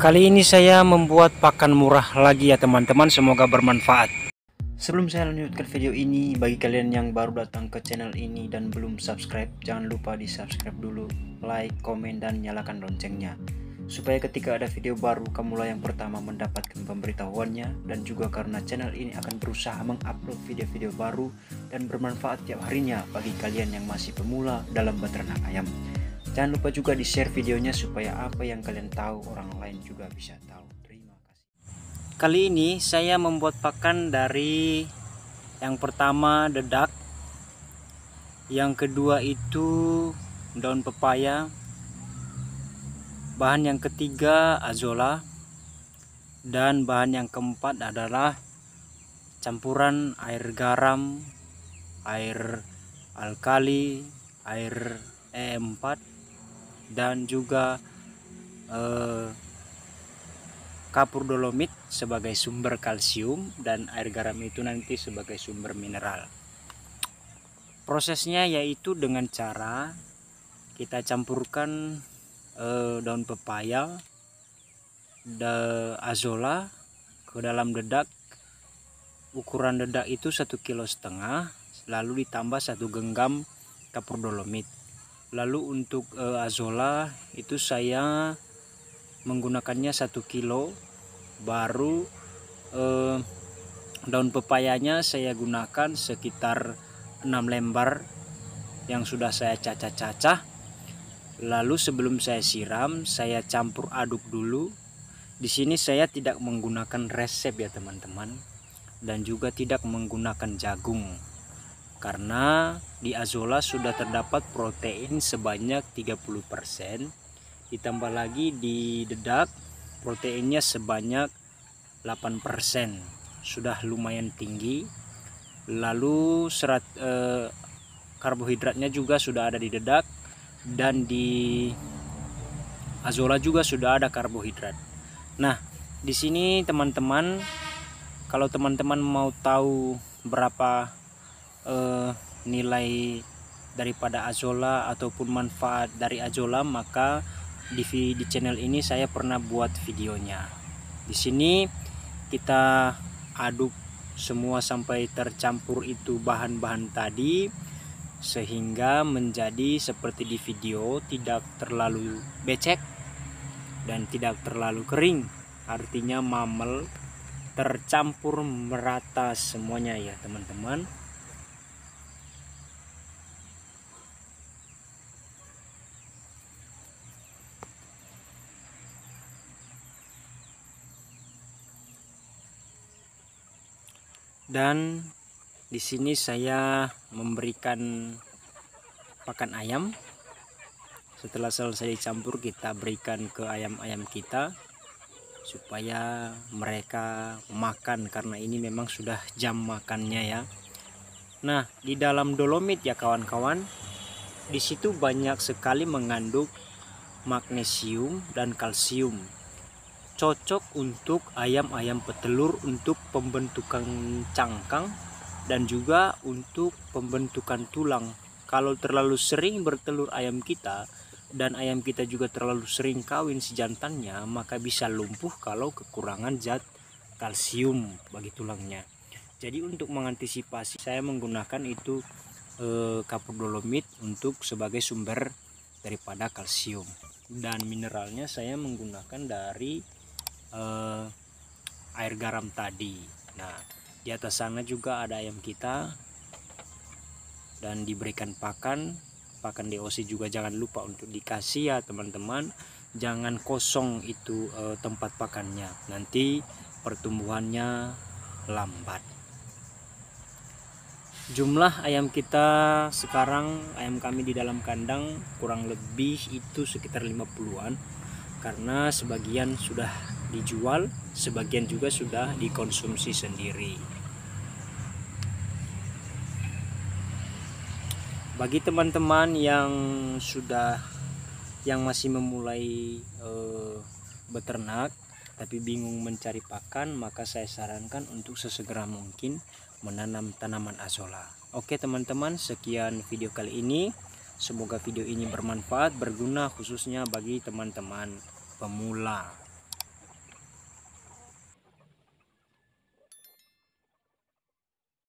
Kali ini saya membuat pakan murah lagi ya teman-teman, semoga bermanfaat. Sebelum saya lanjutkan video ini, bagi kalian yang baru datang ke channel ini dan belum subscribe, jangan lupa di subscribe dulu, like, komen, dan nyalakan loncengnya. Supaya ketika ada video baru, kamulah yang pertama mendapatkan pemberitahuannya, dan juga karena channel ini akan berusaha mengupload video-video baru dan bermanfaat tiap harinya bagi kalian yang masih pemula dalam beternak ayam. Jangan lupa juga di-share videonya supaya apa yang kalian tahu orang lain juga bisa tahu. Terima kasih. Kali ini saya membuat pakan dari yang pertama dedak, yang kedua itu daun pepaya, bahan yang ketiga azola, dan bahan yang keempat adalah campuran air garam, air alkali, air E4 dan juga eh, kapur dolomit sebagai sumber kalsium dan air garam itu nanti sebagai sumber mineral prosesnya yaitu dengan cara kita campurkan eh, daun pepaya da, azola ke dalam dedak ukuran dedak itu satu kilo setengah lalu ditambah satu genggam kapur dolomit lalu untuk e, eh, azola itu saya menggunakannya satu kilo baru e, daun pepayanya saya gunakan sekitar 6 lembar yang sudah saya cacah-cacah lalu sebelum saya siram saya campur aduk dulu di sini saya tidak menggunakan resep ya teman-teman dan juga tidak menggunakan jagung karena di azola sudah terdapat protein sebanyak 30% ditambah lagi di dedak proteinnya sebanyak 8% sudah lumayan tinggi lalu serat eh, karbohidratnya juga sudah ada di dedak dan di azola juga sudah ada karbohidrat nah di sini teman-teman kalau teman-teman mau tahu berapa eh, nilai daripada azola ataupun manfaat dari azola maka di, di channel ini saya pernah buat videonya di sini kita aduk semua sampai tercampur itu bahan-bahan tadi sehingga menjadi seperti di video tidak terlalu becek dan tidak terlalu kering artinya mamel tercampur merata semuanya ya teman-teman dan di sini saya memberikan pakan ayam setelah selesai dicampur kita berikan ke ayam-ayam kita supaya mereka makan karena ini memang sudah jam makannya ya nah di dalam dolomit ya kawan-kawan di situ banyak sekali mengandung magnesium dan kalsium cocok untuk ayam-ayam petelur untuk pembentukan cangkang dan juga untuk pembentukan tulang. Kalau terlalu sering bertelur ayam kita dan ayam kita juga terlalu sering kawin sejantannya maka bisa lumpuh kalau kekurangan zat kalsium bagi tulangnya. Jadi untuk mengantisipasi saya menggunakan itu eh, kapur dolomit untuk sebagai sumber daripada kalsium dan mineralnya saya menggunakan dari uh, air garam tadi nah di atas sana juga ada ayam kita dan diberikan pakan pakan DOC juga jangan lupa untuk dikasih ya teman-teman jangan kosong itu uh, tempat pakannya nanti pertumbuhannya lambat jumlah ayam kita sekarang ayam kami di dalam kandang kurang lebih itu sekitar 50-an karena sebagian sudah dijual, sebagian juga sudah dikonsumsi sendiri. Bagi teman-teman yang sudah yang masih memulai e, beternak tapi bingung mencari pakan, maka saya sarankan untuk sesegera mungkin menanam tanaman asola. Oke teman-teman, sekian video kali ini. Semoga video ini bermanfaat, berguna khususnya bagi teman-teman pemula.